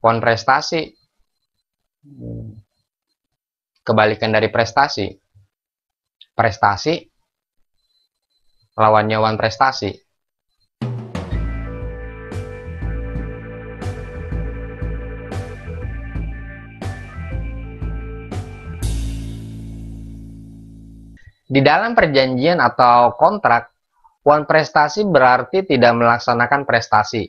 ponprestasi kebalikan dari prestasi prestasi lawannya wan prestasi Di dalam perjanjian atau kontrak, wan prestasi berarti tidak melaksanakan prestasi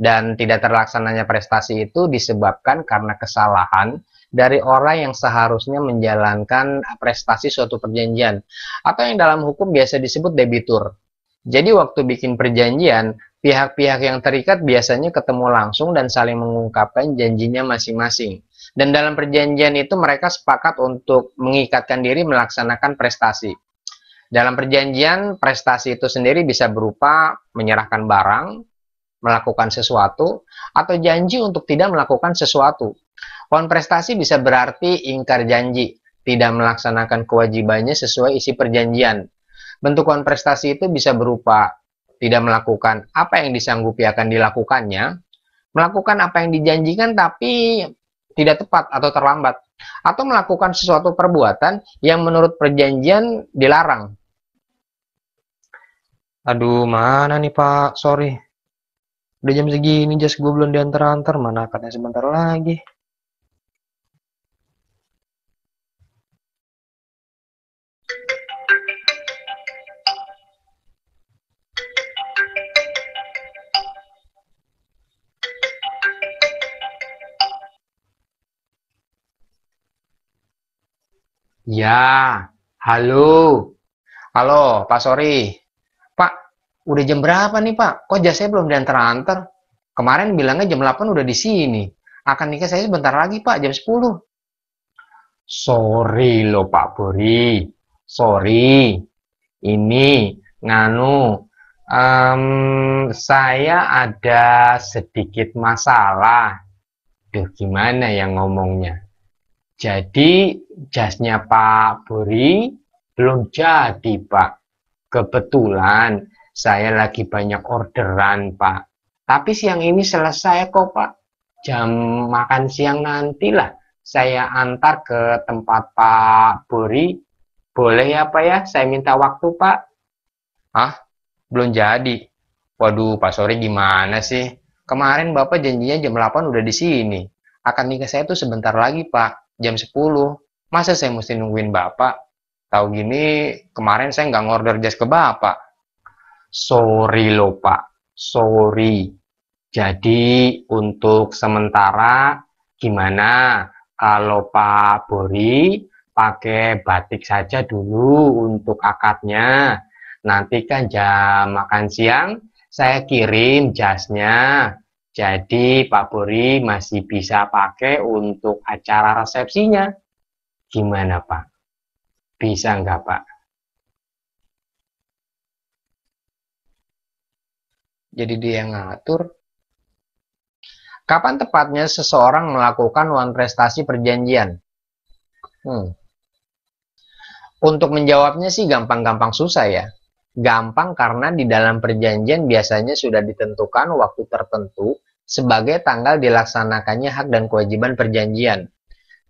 dan tidak terlaksananya prestasi itu disebabkan karena kesalahan dari orang yang seharusnya menjalankan eh, prestasi suatu perjanjian atau yang dalam hukum biasa disebut debitur. Jadi waktu bikin perjanjian, pihak-pihak yang terikat biasanya ketemu langsung dan saling mengungkapkan janjinya masing-masing. Dan dalam perjanjian itu mereka sepakat untuk mengikatkan diri melaksanakan prestasi. Dalam perjanjian, prestasi itu sendiri bisa berupa menyerahkan barang, melakukan sesuatu atau janji untuk tidak melakukan sesuatu. Pohon prestasi bisa berarti ingkar janji, tidak melaksanakan kewajibannya sesuai isi perjanjian. Bentuk pohon prestasi itu bisa berupa tidak melakukan apa yang disanggupi akan dilakukannya, melakukan apa yang dijanjikan tapi tidak tepat atau terlambat, atau melakukan sesuatu perbuatan yang menurut perjanjian dilarang. Aduh, mana nih Pak? Sorry. Udah jam segini jas gue belum diantar-antar, mana katanya sebentar lagi. Ya, halo. Halo, Pak Sori udah jam berapa nih Pak? Kok saya belum diantar-antar? Kemarin bilangnya jam 8 udah di sini. Akan nikah saya sebentar lagi Pak, jam 10. Sorry loh Pak Buri. Sorry. Ini nganu um, saya ada sedikit masalah. Duh gimana ya ngomongnya? Jadi jasnya Pak Buri belum jadi Pak. Kebetulan saya lagi banyak orderan, Pak. Tapi siang ini selesai kok, Pak. Jam makan siang nantilah saya antar ke tempat Pak Buri. Boleh ya, Pak ya? Saya minta waktu, Pak. Ah, belum jadi. Waduh, Pak Sore gimana sih? Kemarin Bapak janjinya jam 8 udah di sini. Akan nikah saya tuh sebentar lagi, Pak. Jam 10. Masa saya mesti nungguin Bapak? Tahu gini, kemarin saya nggak ngorder jas ke Bapak. Sorry lho Pak, Sorry. Jadi untuk sementara gimana kalau Pak Bori pakai batik saja dulu untuk akadnya. Nanti kan jam makan siang saya kirim jasnya. Jadi Pak Bori masih bisa pakai untuk acara resepsinya. Gimana Pak? Bisa enggak Pak? jadi dia yang ngatur kapan tepatnya seseorang melakukan one prestasi perjanjian hmm. untuk menjawabnya sih gampang-gampang susah ya gampang karena di dalam perjanjian biasanya sudah ditentukan waktu tertentu sebagai tanggal dilaksanakannya hak dan kewajiban perjanjian.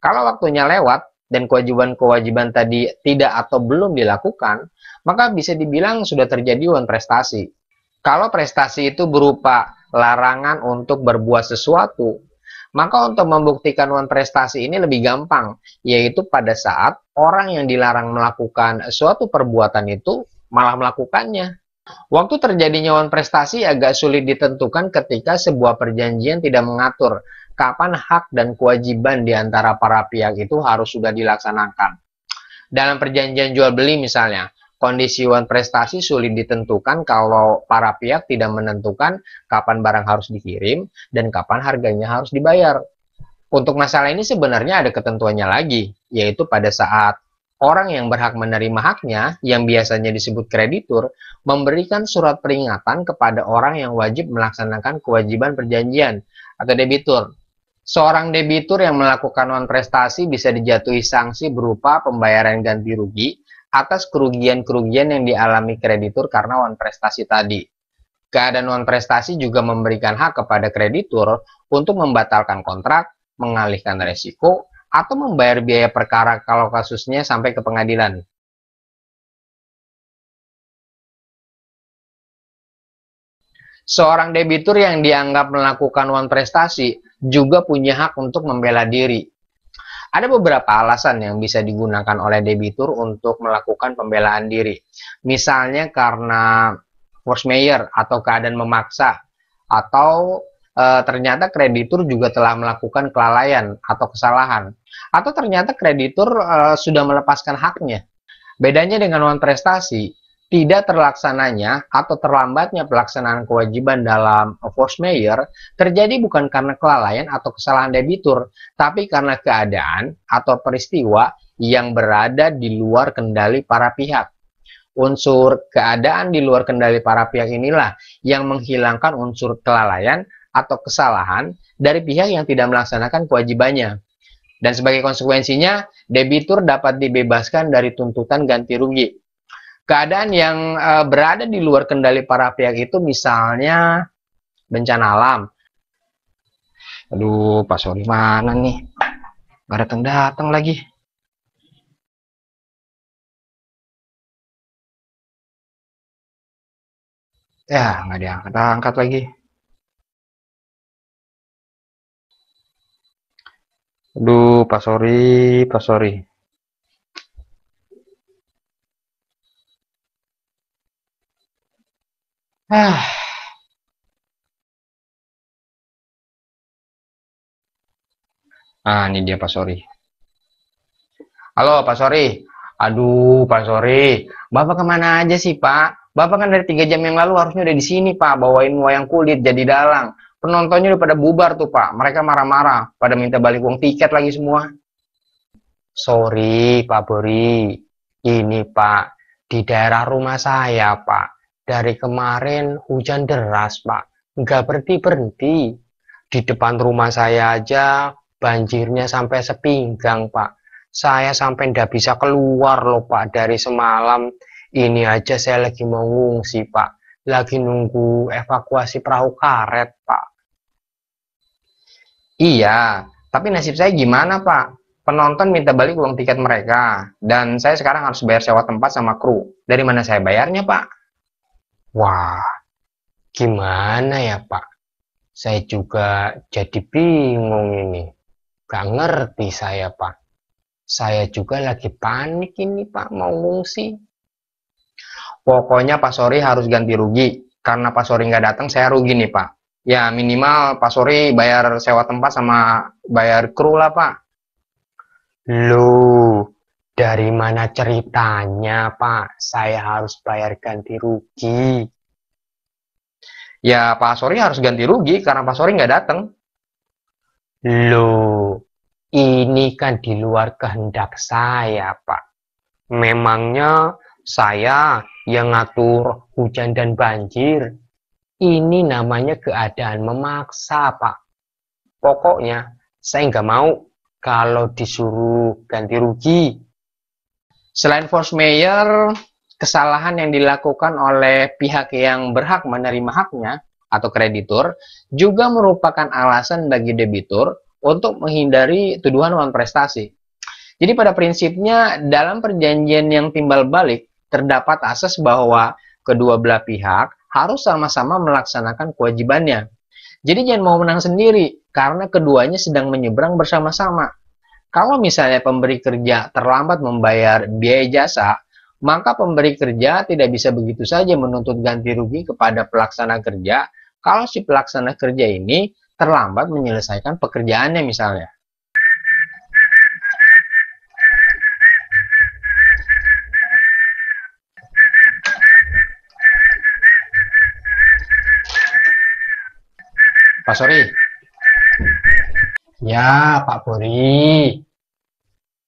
Kalau waktunya lewat dan kewajiban-kewajiban tadi tidak atau belum dilakukan, maka bisa dibilang sudah terjadi one prestasi. Kalau prestasi itu berupa larangan untuk berbuat sesuatu, maka untuk membuktikan prestasi ini lebih gampang, yaitu pada saat orang yang dilarang melakukan suatu perbuatan itu malah melakukannya. Waktu terjadinya prestasi agak sulit ditentukan ketika sebuah perjanjian tidak mengatur kapan hak dan kewajiban di antara para pihak itu harus sudah dilaksanakan. Dalam perjanjian jual beli misalnya, Kondisi kondisiwan prestasi sulit ditentukan kalau para pihak tidak menentukan kapan barang harus dikirim dan kapan harganya harus dibayar. Untuk masalah ini sebenarnya ada ketentuannya lagi, yaitu pada saat orang yang berhak menerima haknya, yang biasanya disebut kreditur, memberikan surat peringatan kepada orang yang wajib melaksanakan kewajiban perjanjian atau debitur. Seorang debitur yang melakukan non prestasi bisa dijatuhi sanksi berupa pembayaran ganti rugi atas kerugian-kerugian yang dialami kreditur karena non prestasi tadi. Keadaan non prestasi juga memberikan hak kepada kreditur untuk membatalkan kontrak, mengalihkan resiko, atau membayar biaya perkara kalau kasusnya sampai ke pengadilan. seorang debitur yang dianggap melakukan wan prestasi juga punya hak untuk membela diri. Ada beberapa alasan yang bisa digunakan oleh debitur untuk melakukan pembelaan diri. Misalnya karena force mayor atau keadaan memaksa atau e, ternyata kreditur juga telah melakukan kelalaian atau kesalahan atau ternyata kreditur e, sudah melepaskan haknya. Bedanya dengan uang prestasi, tidak terlaksananya atau terlambatnya pelaksanaan kewajiban dalam force mayor terjadi bukan karena kelalaian atau kesalahan debitur, tapi karena keadaan atau peristiwa yang berada di luar kendali para pihak. Unsur keadaan di luar kendali para pihak inilah yang menghilangkan unsur kelalaian atau kesalahan dari pihak yang tidak melaksanakan kewajibannya. Dan sebagai konsekuensinya, debitur dapat dibebaskan dari tuntutan ganti rugi keadaan yang uh, berada di luar kendali para pihak itu misalnya bencana alam. Aduh, Pak Sori mana nih? Gak datang-datang lagi. Ya, nggak diangkat-angkat lagi. Aduh, Pak Sori, Pak Sori. Ah. Ah, ini dia Pak Sori. Halo Pak Sori. Aduh Pak Sori, Bapak kemana aja sih Pak? Bapak kan dari tiga jam yang lalu harusnya udah di sini Pak, bawain wayang kulit jadi dalang. Penontonnya udah pada bubar tuh Pak, mereka marah-marah, pada minta balik uang tiket lagi semua. Sorry Pak Bori. ini Pak, di daerah rumah saya Pak, dari kemarin hujan deras, Pak. Nggak berhenti-berhenti. Di depan rumah saya aja banjirnya sampai sepinggang, Pak. Saya sampai nggak bisa keluar loh, Pak, dari semalam. Ini aja saya lagi mau ngungsi, Pak. Lagi nunggu evakuasi perahu karet, Pak. Iya, tapi nasib saya gimana, Pak? penonton minta balik uang tiket mereka dan saya sekarang harus bayar sewa tempat sama kru. Dari mana saya bayarnya, Pak? Wah, gimana ya Pak? Saya juga jadi bingung ini. Gak ngerti saya Pak. Saya juga lagi panik ini Pak mau ngungsi. Pokoknya Pak Sori harus ganti rugi. Karena Pak Sori nggak datang saya rugi nih Pak. Ya minimal Pak Sori bayar sewa tempat sama bayar kru lah Pak. Loh, dari mana ceritanya, Pak? Saya harus bayar ganti rugi. Ya, Pak Sori harus ganti rugi karena Pak Sori nggak datang. Loh, ini kan di luar kehendak saya, Pak. Memangnya saya yang ngatur hujan dan banjir. Ini namanya keadaan memaksa, Pak. Pokoknya, saya nggak mau kalau disuruh ganti rugi Selain force mayor, kesalahan yang dilakukan oleh pihak yang berhak menerima haknya atau kreditur juga merupakan alasan bagi debitur untuk menghindari tuduhan prestasi. Jadi pada prinsipnya dalam perjanjian yang timbal balik terdapat asas bahwa kedua belah pihak harus sama-sama melaksanakan kewajibannya. Jadi jangan mau menang sendiri karena keduanya sedang menyeberang bersama-sama. Kalau misalnya pemberi kerja terlambat membayar biaya jasa, maka pemberi kerja tidak bisa begitu saja menuntut ganti rugi kepada pelaksana kerja kalau si pelaksana kerja ini terlambat menyelesaikan pekerjaannya misalnya. Pak Sori, Ya, Pak Bori.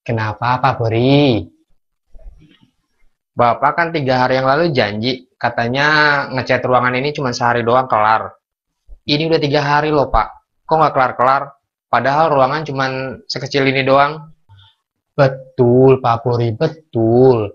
Kenapa, Pak Bori? Bapak kan tiga hari yang lalu janji, katanya ngecat ruangan ini cuma sehari doang kelar. Ini udah tiga hari loh, Pak. Kok nggak kelar-kelar? Padahal ruangan cuma sekecil ini doang. Betul, Pak Bori, betul.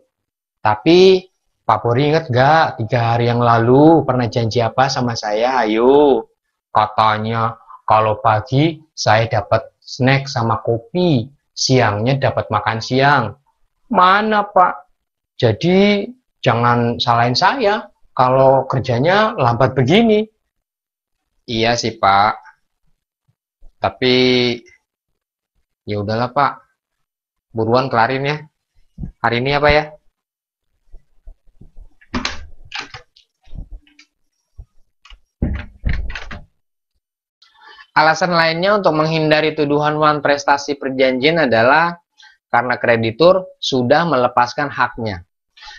Tapi, Pak Bori inget gak tiga hari yang lalu pernah janji apa sama saya? Ayo, katanya kalau pagi saya dapat snack sama kopi, siangnya dapat makan siang. Mana Pak? Jadi jangan salahin saya kalau kerjanya lambat begini. Iya sih Pak. Tapi ya udahlah Pak. Buruan kelarin ya. Hari ini apa ya? Alasan lainnya untuk menghindari tuduhan one prestasi perjanjian adalah karena kreditur sudah melepaskan haknya.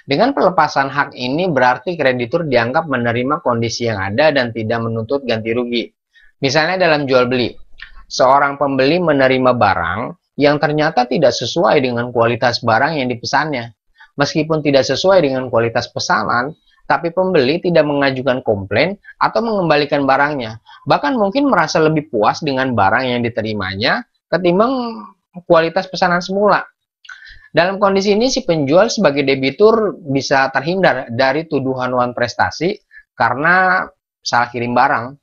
Dengan pelepasan hak ini berarti kreditur dianggap menerima kondisi yang ada dan tidak menuntut ganti rugi. Misalnya dalam jual beli, seorang pembeli menerima barang yang ternyata tidak sesuai dengan kualitas barang yang dipesannya. Meskipun tidak sesuai dengan kualitas pesanan, tapi pembeli tidak mengajukan komplain atau mengembalikan barangnya. Bahkan mungkin merasa lebih puas dengan barang yang diterimanya ketimbang kualitas pesanan semula. Dalam kondisi ini, si penjual sebagai debitur bisa terhindar dari tuduhan non prestasi karena salah kirim barang.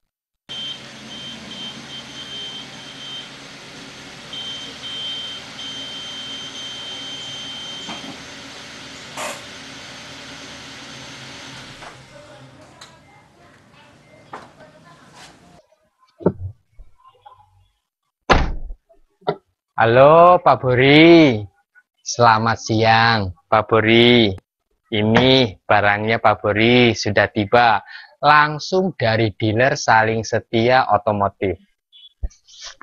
Halo Pak Bori, selamat siang Pak Bori. Ini barangnya Pak Bori sudah tiba langsung dari dealer saling setia otomotif.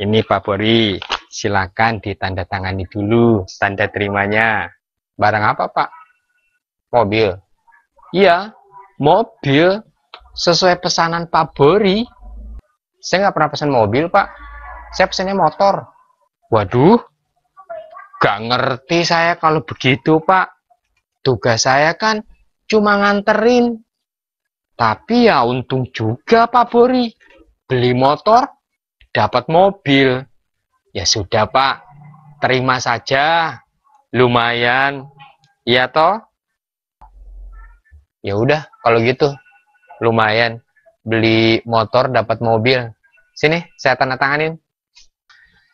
Ini Pak Bori, silakan ditandatangani dulu tanda terimanya. Barang apa Pak? Mobil. Iya, mobil sesuai pesanan Pak Bori. Saya nggak pernah pesan mobil Pak, saya pesannya motor. Waduh, gak ngerti saya kalau begitu, Pak. Tugas saya kan cuma nganterin. Tapi ya untung juga, Pak Bori. Beli motor, dapat mobil. Ya sudah, Pak. Terima saja. Lumayan. Iya, toh? Ya udah, kalau gitu. Lumayan. Beli motor, dapat mobil. Sini, saya tanda tanganin.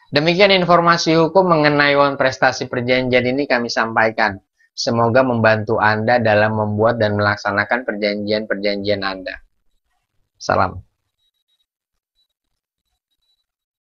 Demikian informasi hukum mengenai won prestasi perjanjian ini kami sampaikan. Semoga membantu Anda dalam membuat dan melaksanakan perjanjian-perjanjian Anda. Salam.